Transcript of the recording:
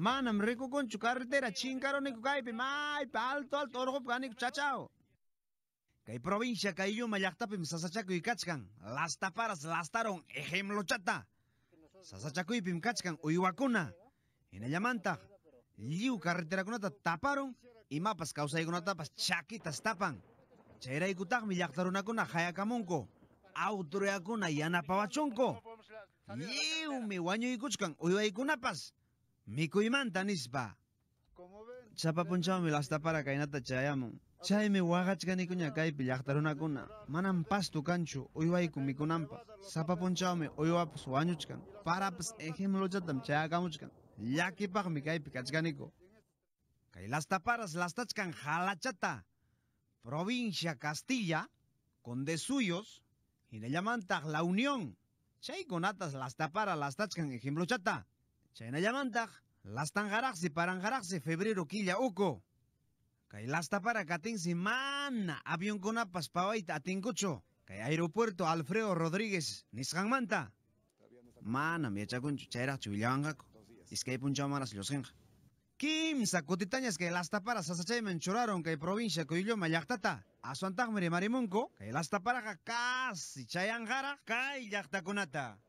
Manam rico con su carretera, chincaro y caipi, mai, alto, alto, orgo, chachao. Kay provincia, que yo, mayactapi, y cachcan, las taparas, lastaron, ejemplo chata. Sasachaco y cachcan, uyuacuna, en el llamanta, liu carretera conota taparon, y mapas causa y tapas, chaquitas tapan. Chaira y kutak, millactarunacuna, jayacamunco, y anapabachonco. Liu, mi guaño y cuchcan, pas mikuymanta nispa. mico lastapara kaynata chayamon. ya waqachkanikuña kuna. kuna? Manam pastu kanchu uywayku mikunanpaq. Sapapunchawmi que wañuchkan. Parapas ejemplollatam chayakamuchkan. kai kaypi las taparas las lastachkan jalachata. Provincia Castilla, de Suyos, hinallamantaq La Unión. taparas lastapara lastachkan chata. Chaynallamantaj, lastanjarajsi paranjarajsi febrero quilla, killa para Kay lastapara katinsi mana apas, pawaita atingucho. Kay aeropuerto Alfredo Rodríguez nisqanmanta. Manam yachakunchu chayrajchu villawanqaku. Iskay punchamaras Kim Kimsa kutitañas kay para sasachayman Menchuraron kay provincia Cuylloma llaqtata. Asuantajmiri marimunku kay que casi Chayangara, kay conata.